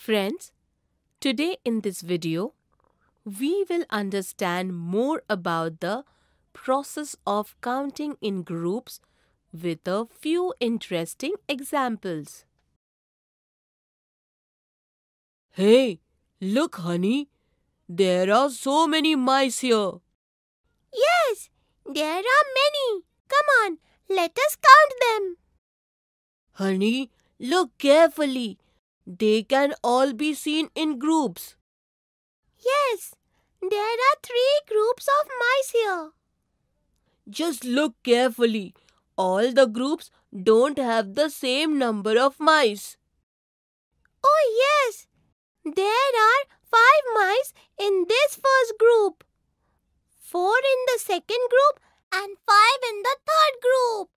Friends, today in this video, we will understand more about the process of counting in groups with a few interesting examples. Hey, look honey, there are so many mice here. Yes, there are many. Come on, let us count them. Honey, look carefully. They can all be seen in groups. Yes, there are three groups of mice here. Just look carefully. All the groups don't have the same number of mice. Oh yes, there are five mice in this first group, four in the second group and five in the third group.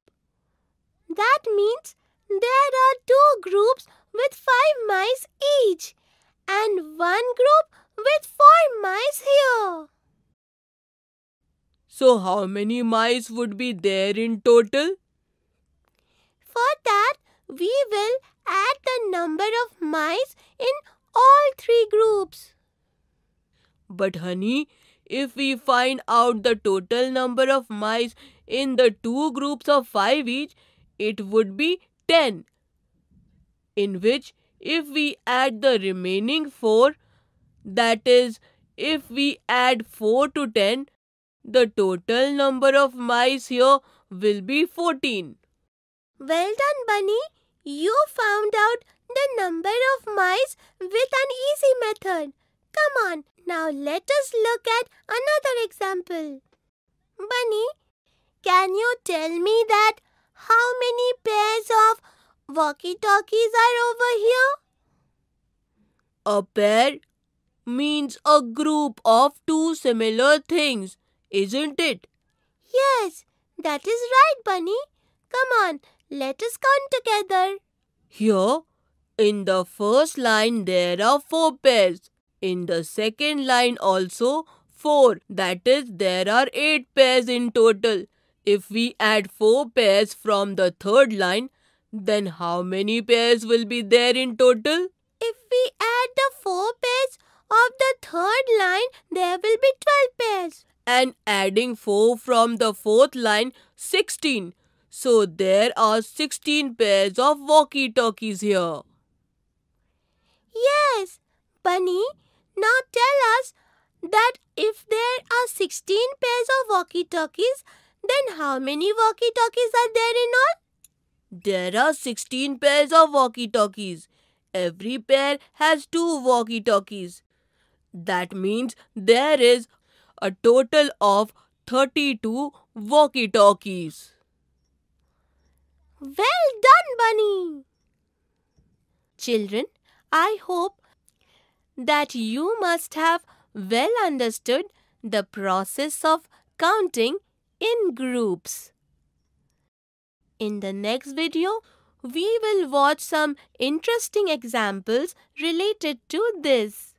That means there are two groups with five mice each and one group with four mice here. So how many mice would be there in total? For that, we will add the number of mice in all three groups. But honey, if we find out the total number of mice in the two groups of 5 each, it would be 10 in which if we add the remaining 4, that is, if we add 4 to 10, the total number of mice here will be 14. Well done, Bunny. You found out the number of mice with an easy method. Come on, now let us look at another example. Bunny, can you tell me that how many pairs of Walkie talkies are over here? A pair means a group of two similar things, isn't it? Yes, that is right, Bunny. Come on, let us count together. Here, in the first line, there are four pairs. In the second line, also four. That is, there are eight pairs in total. If we add four pairs from the third line, then how many pairs will be there in total? If we add the four pairs of the third line, there will be 12 pairs. And adding 4 from the fourth line, 16. So there are 16 pairs of walkie-talkies here. Yes, Bunny. Now tell us that if there are 16 pairs of walkie-talkies, then how many walkie-talkies are there in all? There are 16 pairs of walkie talkies. Every pair has two walkie talkies. That means there is a total of 32 walkie talkies. Well done, Bunny! Children, I hope that you must have well understood the process of counting in groups. In the next video, we will watch some interesting examples related to this.